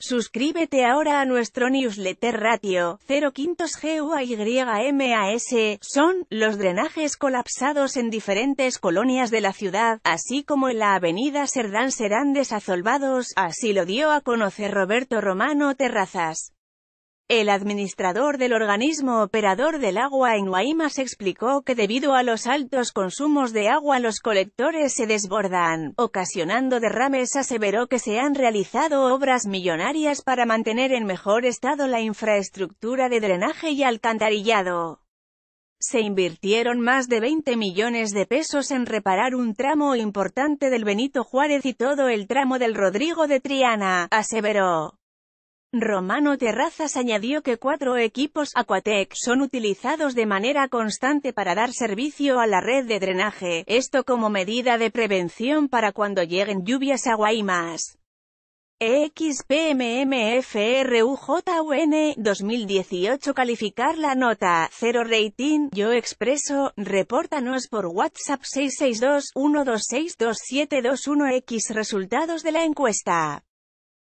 Suscríbete ahora a nuestro newsletter ratio, 05GUAYMAS, son, los drenajes colapsados en diferentes colonias de la ciudad, así como en la avenida Serdán serán desazolvados, así lo dio a conocer Roberto Romano Terrazas. El administrador del organismo operador del agua en Guaymas explicó que debido a los altos consumos de agua los colectores se desbordan, ocasionando derrames. Aseveró que se han realizado obras millonarias para mantener en mejor estado la infraestructura de drenaje y alcantarillado. Se invirtieron más de 20 millones de pesos en reparar un tramo importante del Benito Juárez y todo el tramo del Rodrigo de Triana, aseveró. Romano Terrazas añadió que cuatro equipos Aquatec son utilizados de manera constante para dar servicio a la red de drenaje, esto como medida de prevención para cuando lleguen lluvias más. XPMMFRUJUN 2018 Calificar la nota, 0 rating, yo expreso, repórtanos por WhatsApp 662-1262721X Resultados de la encuesta